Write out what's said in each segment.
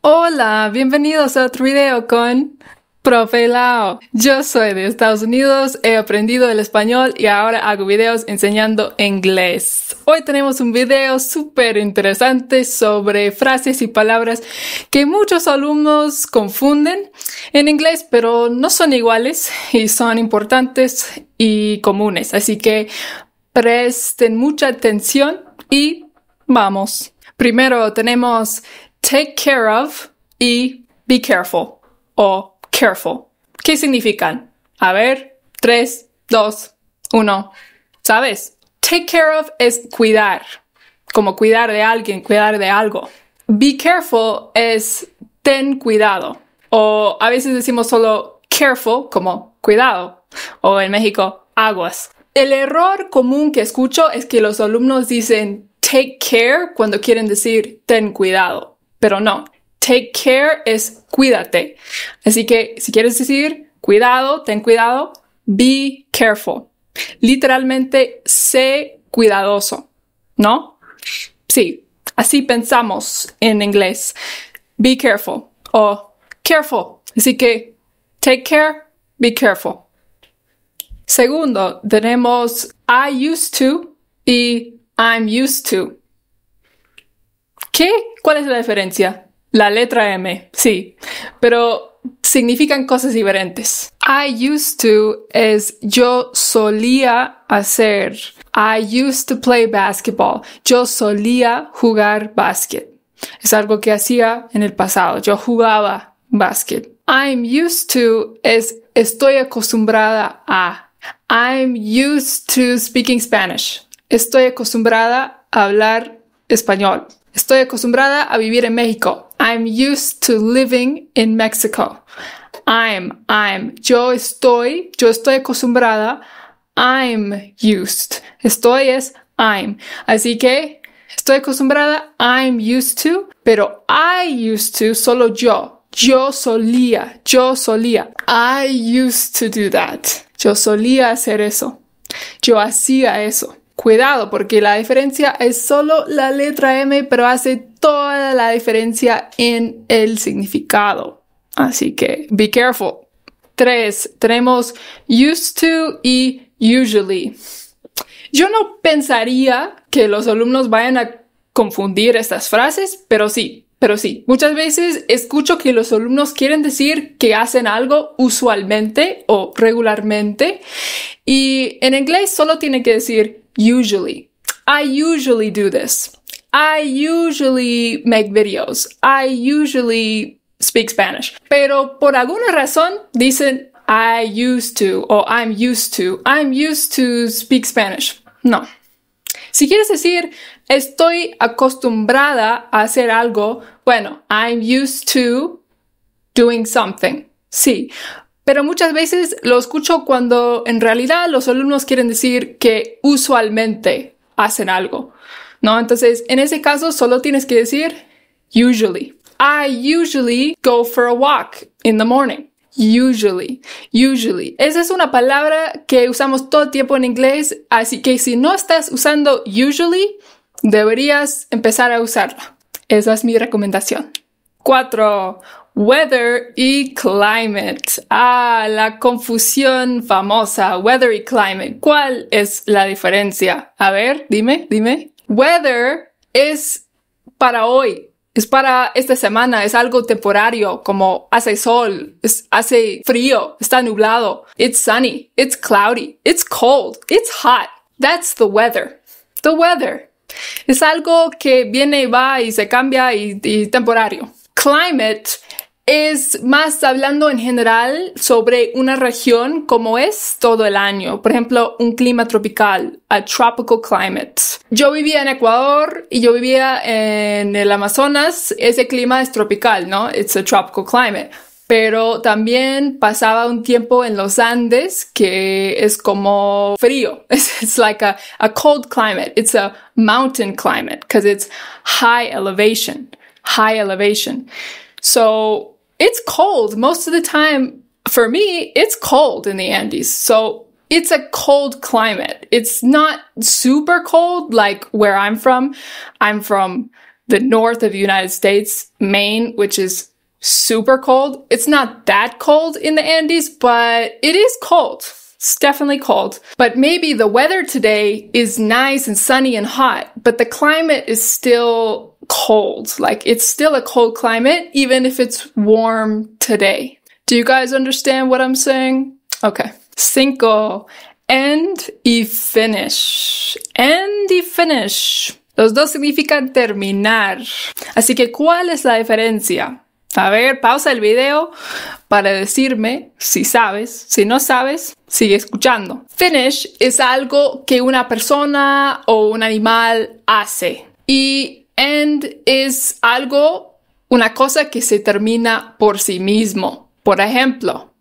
Hola, bienvenidos a otro video con Profe Lao. Yo soy de Estados Unidos, he aprendido el español y ahora hago videos enseñando inglés. Hoy tenemos un video súper interesante sobre frases y palabras que muchos alumnos confunden en inglés, pero no son iguales y son importantes y comunes. Así que presten mucha atención y vamos. Primero tenemos take care of y be careful o careful. ¿Qué significan? A ver, tres, dos, uno, ¿Sabes? Take care of es cuidar, como cuidar de alguien, cuidar de algo. Be careful es ten cuidado. O a veces decimos solo careful como cuidado. O en México, aguas. El error común que escucho es que los alumnos dicen take care cuando quieren decir ten cuidado pero no. Take care es cuídate. Así que si quieres decir cuidado, ten cuidado, be careful. Literalmente, sé cuidadoso, ¿no? Sí, así pensamos en inglés. Be careful o careful. Así que take care, be careful. Segundo, tenemos I used to y I'm used to. ¿Qué? ¿Cuál es la diferencia? La letra M, sí, pero significan cosas diferentes. I used to es yo solía hacer. I used to play basketball. Yo solía jugar básquet. Es algo que hacía en el pasado. Yo jugaba básquet. I'm used to es estoy acostumbrada a. I'm used to speaking Spanish. Estoy acostumbrada a hablar español. Estoy acostumbrada a vivir en México. I'm used to living in Mexico. I'm, I'm. Yo estoy, yo estoy acostumbrada. I'm used. Estoy es I'm. Así que estoy acostumbrada. I'm used to. Pero I used to, solo yo. Yo solía, yo solía. I used to do that. Yo solía hacer eso. Yo hacía eso. Cuidado, porque la diferencia es solo la letra M, pero hace toda la diferencia en el significado. Así que be careful. Tres, Tenemos used to y usually. Yo no pensaría que los alumnos vayan a confundir estas frases, pero sí, pero sí. Muchas veces escucho que los alumnos quieren decir que hacen algo usualmente o regularmente y en inglés solo tienen que decir Usually. I usually do this. I usually make videos. I usually speak Spanish. Pero por alguna razón dicen I used to o I'm used to. I'm used to speak Spanish. No. Si quieres decir estoy acostumbrada a hacer algo, bueno, I'm used to doing something. Sí. pero muchas veces lo escucho cuando en realidad los alumnos quieren decir que usualmente hacen algo, ¿no? Entonces, en ese caso solo tienes que decir usually. I usually go for a walk in the morning. Usually, usually. Esa es una palabra que usamos todo el tiempo en inglés, así que si no estás usando usually, deberías empezar a usarla. Esa es mi recomendación. Cuatro. Weather y climate. Ah, la confusión famosa. Weather y climate. ¿Cuál es la diferencia? A ver, dime, dime. Weather es para hoy. Es para esta semana, es algo temporario, como hace sol, hace frío, está nublado, it's sunny, it's cloudy, it's cold, it's hot. That's the weather. The weather. Es algo que viene y va y se cambia y, y temporario. Climate es más hablando en general sobre una región como es todo el año. Por ejemplo, un clima tropical, a tropical climate. Yo vivía en Ecuador y yo vivía en el Amazonas. Ese clima es tropical, ¿no? It's a tropical climate. Pero también pasaba un tiempo en los Andes que es como frío. It's, like a, a cold climate. It's a mountain climate because it's high elevation. High elevation. So it's cold. Most of the time, for me, it's cold in the Andes. So it's a cold climate. It's not super cold like where I'm from. I'm from the north of the United States, Maine, which is super cold. It's not that cold in the Andes, but it is cold. It's definitely cold. But maybe the weather today is nice and sunny and hot, but the climate is still cold. Like it's still a cold climate, even if it's warm today. Do you guys understand what I'm saying? Okay. Cinco. End y finish. End y finish. Los dos significan terminar. Así que, ¿cuál es la diferencia? A ver, pausa el video para decirme si sabes. Si no sabes, sigue escuchando. Finish es algo que una persona o un animal hace. Y end es algo, una cosa que se termina por sí mismo. Por ejemplo,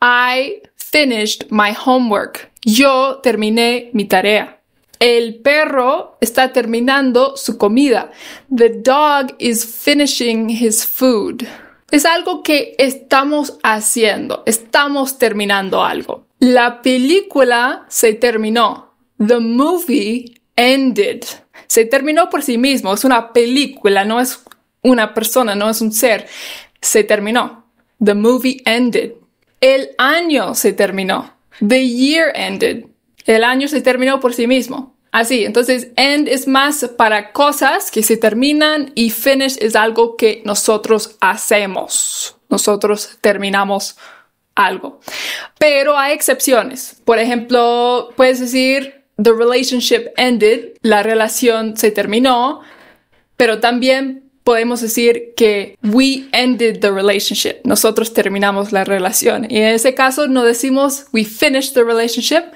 I finished my homework. Yo terminé mi tarea. El perro está terminando su comida. The dog is finishing his food. Es algo que estamos haciendo, estamos terminando algo. La película se terminó. The movie ended. Se terminó por sí mismo, es una película, no es una persona, no es un ser. Se terminó. The movie ended. El año se terminó. The year ended. El año se terminó por sí mismo. Así, entonces end es más para cosas que se terminan y finish es algo que nosotros hacemos. Nosotros terminamos algo. Pero hay excepciones. Por ejemplo, puedes decir the relationship ended, la relación se terminó, pero también podemos decir que we ended the relationship. Nosotros terminamos la relación. Y en ese caso no decimos we finished the relationship,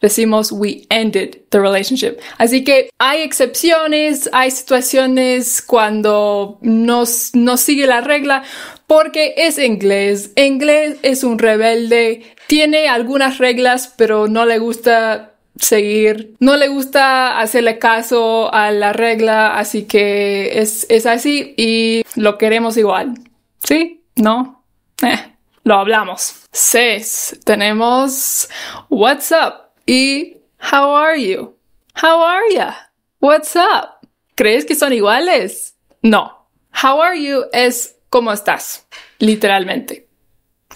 decimos we ended the relationship. Así que hay excepciones, hay situaciones cuando no, no sigue la regla, porque es inglés. Inglés es un rebelde, tiene algunas reglas, pero no le gusta seguir, no le gusta hacerle caso a la regla, así que es, es así y lo queremos igual. ¿Sí? ¿No? Eh, lo hablamos. Seis, Tenemos What's up? y How are you? How are ya? What's up? ¿Crees que son iguales? No. How are you es ¿Cómo estás? Literalmente.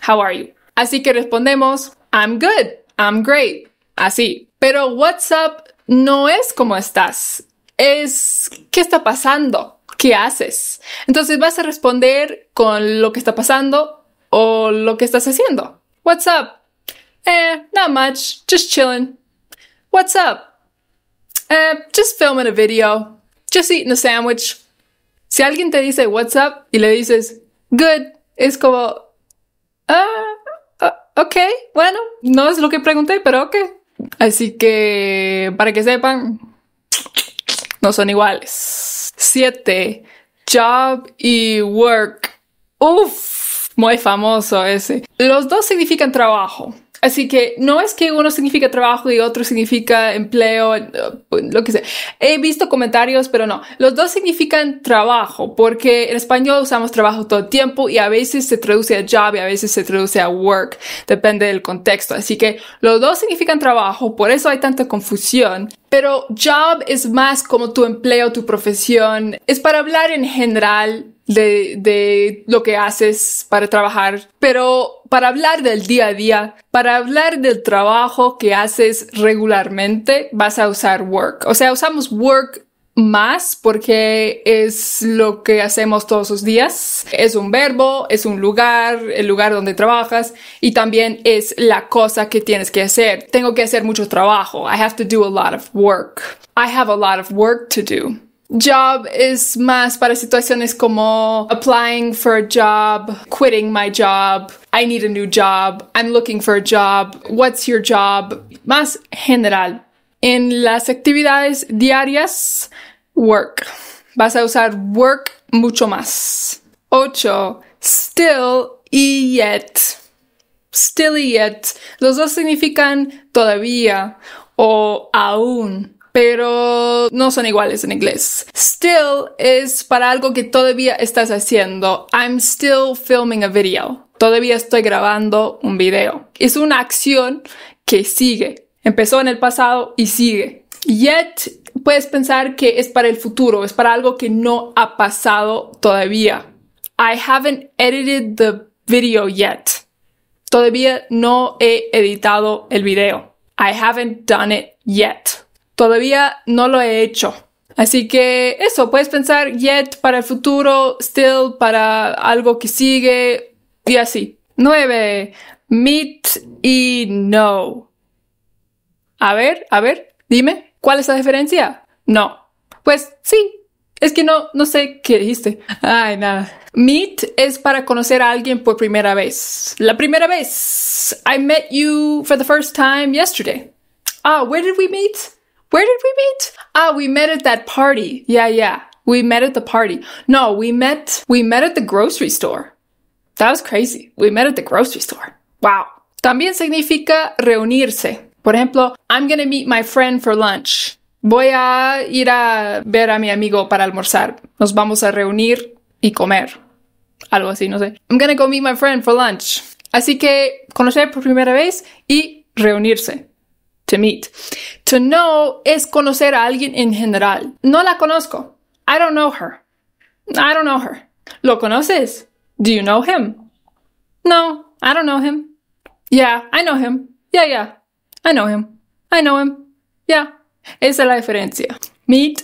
How are you? Así que respondemos I'm good. I'm great. Así, pero WhatsApp no es como estás, es qué está pasando, qué haces. Entonces vas a responder con lo que está pasando o lo que estás haciendo. What's up? Eh, not much, just chilling. What's up? Eh, just filming a video, just eating a sandwich. Si alguien te dice what's up y le dices good, es como, ah, okay, ah, ok, bueno, no es lo que pregunté, pero ok. Así que, para que sepan, no son iguales. 7. Job y work. Uf, muy famoso ese. Los dos significan trabajo. Así que no es que uno significa trabajo y otro significa empleo, eh, lo que sea. He visto comentarios, pero no. Los dos significan trabajo, porque en español usamos trabajo todo el tiempo y a veces se traduce a job y a veces se traduce a work, depende del contexto. Así que los dos significan trabajo, por eso hay tanta confusión. Pero job es más como tu empleo, tu profesión. Es para hablar en general de, de lo que haces para trabajar, pero para hablar del día a día, para hablar del trabajo que haces regularmente, vas a usar work. O sea, usamos work más porque es lo que hacemos todos los días. Es un verbo, es un lugar, el lugar donde trabajas y también es la cosa que tienes que hacer. Tengo que hacer mucho trabajo. I have to do a lot of work. I have a lot of work to do. Job es más para situaciones como applying for a job, quitting my job, I need a new job, I'm looking for a job, what's your job, más general. En las actividades diarias, work. Vas a usar work mucho más. 8. Still y yet. Still y yet. Los dos significan todavía o aún pero no son iguales en inglés. Still es para algo que todavía estás haciendo. I'm still filming a video. Todavía estoy grabando un video. Es una acción que sigue. Empezó en el pasado y sigue. Yet puedes pensar que es para el futuro, es para algo que no ha pasado todavía. I haven't edited the video yet. Todavía no he editado el video. I haven't done it yet. Todavía no lo he hecho. Así que eso, puedes pensar yet para el futuro, still para algo que sigue y así. Nueve, Meet y no. A ver, a ver, dime, ¿cuál es la diferencia? No. Pues sí, es que no, no sé qué dijiste. Ay, nada. Meet es para conocer a alguien por primera vez. La primera vez. I met you for the first time yesterday. Ah, where did we meet? Where did we meet? Ah, we met at that party. Yeah, yeah. We met at the party. No, we met, we met at the grocery store. That was crazy. We met at the grocery store. Wow. También significa reunirse. Por ejemplo, I'm going to meet my friend for lunch. Voy a ir a ver a mi amigo para almorzar. Nos vamos a reunir y comer. Algo así, no sé. I'm going to go meet my friend for lunch. Así que conocer por primera vez y reunirse to meet. To know es conocer a alguien en general. No la conozco. I don't know her. I don't know her. ¿Lo conoces? Do you know him? No, I don't know him. Yeah, I know him. Yeah, yeah. I know him. I know him. Yeah. Esa es la diferencia. Meet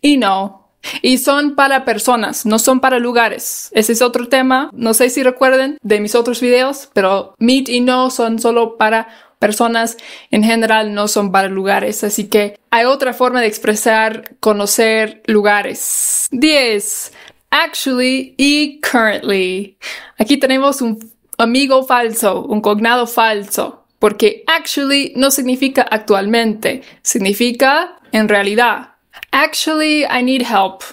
y know. Y son para personas, no son para lugares. Ese es otro tema. No sé si recuerden de mis otros videos, pero meet y know son solo para personas en general no son para lugares, así que hay otra forma de expresar conocer lugares. 10. Actually y currently. Aquí tenemos un amigo falso, un cognado falso, porque actually no significa actualmente, significa en realidad. Actually, I need help.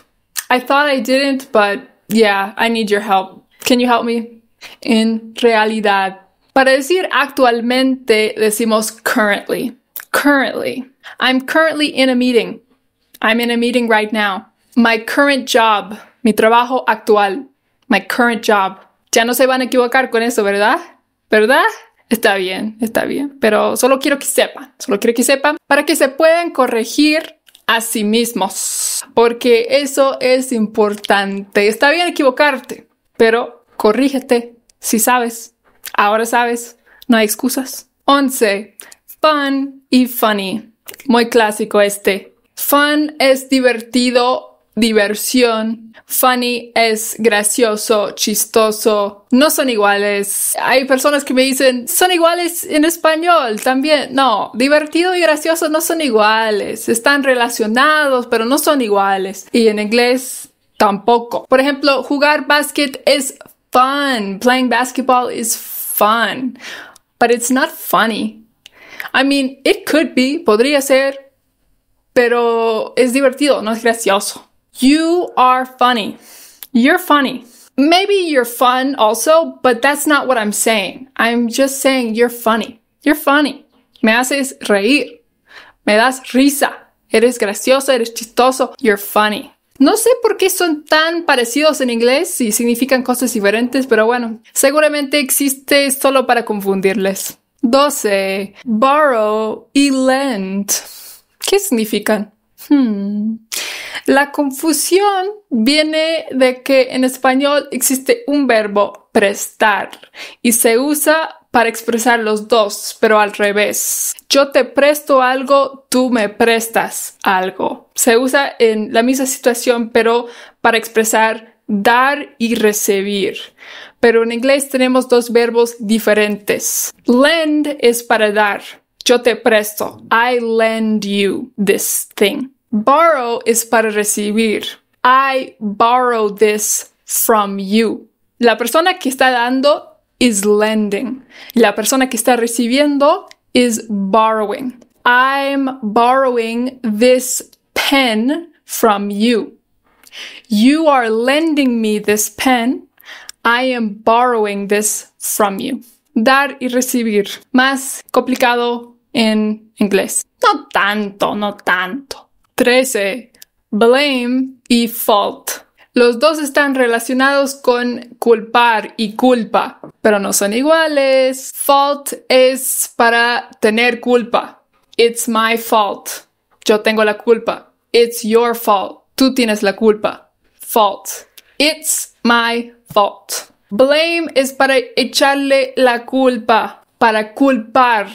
I thought I didn't, but yeah, I need your help. Can you help me? En realidad. Para decir actualmente decimos currently. Currently. I'm currently in a meeting. I'm in a meeting right now. My current job. Mi trabajo actual. My current job. Ya no se van a equivocar con eso, ¿verdad? ¿Verdad? Está bien, está bien. Pero solo quiero que sepan, solo quiero que sepan para que se puedan corregir a sí mismos. Porque eso es importante. Está bien equivocarte, pero corrígete si sabes. Ahora sabes, no hay excusas. 11. Fun y funny. Muy clásico este. Fun es divertido, diversión. Funny es gracioso, chistoso. No son iguales. Hay personas que me dicen, son iguales en español también. No, divertido y gracioso no son iguales. Están relacionados, pero no son iguales. Y en inglés tampoco. Por ejemplo, jugar básquet es fun. Playing basketball is fun fun, but it's not funny. I mean, it could be, podría ser, pero es divertido, no es gracioso. You are funny. You're funny. Maybe you're fun also, but that's not what I'm saying. I'm just saying you're funny. You're funny. Me haces reír. Me das risa. Eres gracioso, eres chistoso. You're funny. No sé por qué son tan parecidos en inglés y significan cosas diferentes, pero bueno, seguramente existe solo para confundirles. 12. Borrow y lend. ¿Qué significan? Hmm. La confusión viene de que en español existe un verbo prestar y se usa para expresar los dos, pero al revés. Yo te presto algo, tú me prestas algo. Se usa en la misma situación, pero para expresar dar y recibir. Pero en inglés tenemos dos verbos diferentes. Lend es para dar. Yo te presto. I lend you this thing. Borrow es para recibir. I borrow this from you. La persona que está dando is lending. La persona que está recibiendo is borrowing. I'm borrowing this pen from you. You are lending me this pen. I am borrowing this from you. Dar y recibir. Más complicado en inglés. No tanto, no tanto. 13. Blame y fault. Los dos están relacionados con culpar y culpa, pero no son iguales. Fault es para tener culpa. It's my fault. Yo tengo la culpa. It's your fault. Tú tienes la culpa. Fault. It's my fault. Blame es para echarle la culpa, para culpar.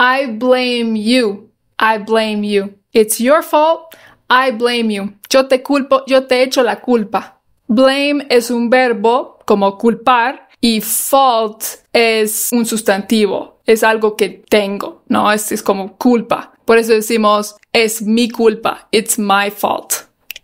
I blame you. I blame you. It's your fault. I blame you. Yo te culpo, yo te echo la culpa. Blame es un verbo como culpar y fault es un sustantivo, es algo que tengo, ¿no? Es, es como culpa. Por eso decimos, es mi culpa, it's my fault,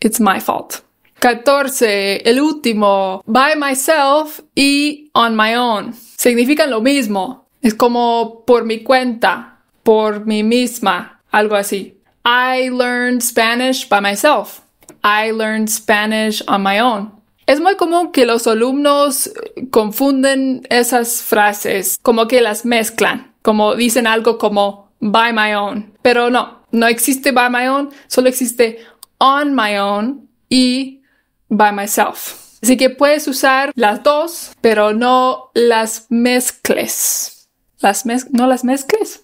it's my fault. 14, el último, by myself y on my own. Significan lo mismo. Es como por mi cuenta, por mí misma, algo así. I learned Spanish by myself. I learned Spanish on my own. Es muy común que los alumnos eh, confunden esas frases, como que las mezclan, como dicen algo como by my own, pero no, no existe by my own, solo existe on my own y by myself. Así que puedes usar las dos, pero no las mezcles. Las no las mezcles.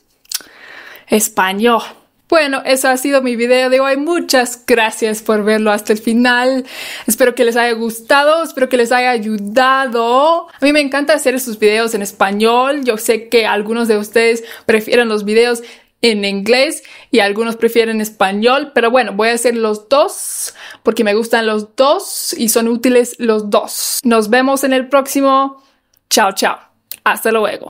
Español. Bueno, eso ha sido mi video de hoy. Muchas gracias por verlo hasta el final. Espero que les haya gustado, espero que les haya ayudado. A mí me encanta hacer sus videos en español. Yo sé que algunos de ustedes prefieren los videos en inglés y algunos prefieren español, pero bueno, voy a hacer los dos porque me gustan los dos y son útiles los dos. Nos vemos en el próximo. Chao, chao. Hasta luego.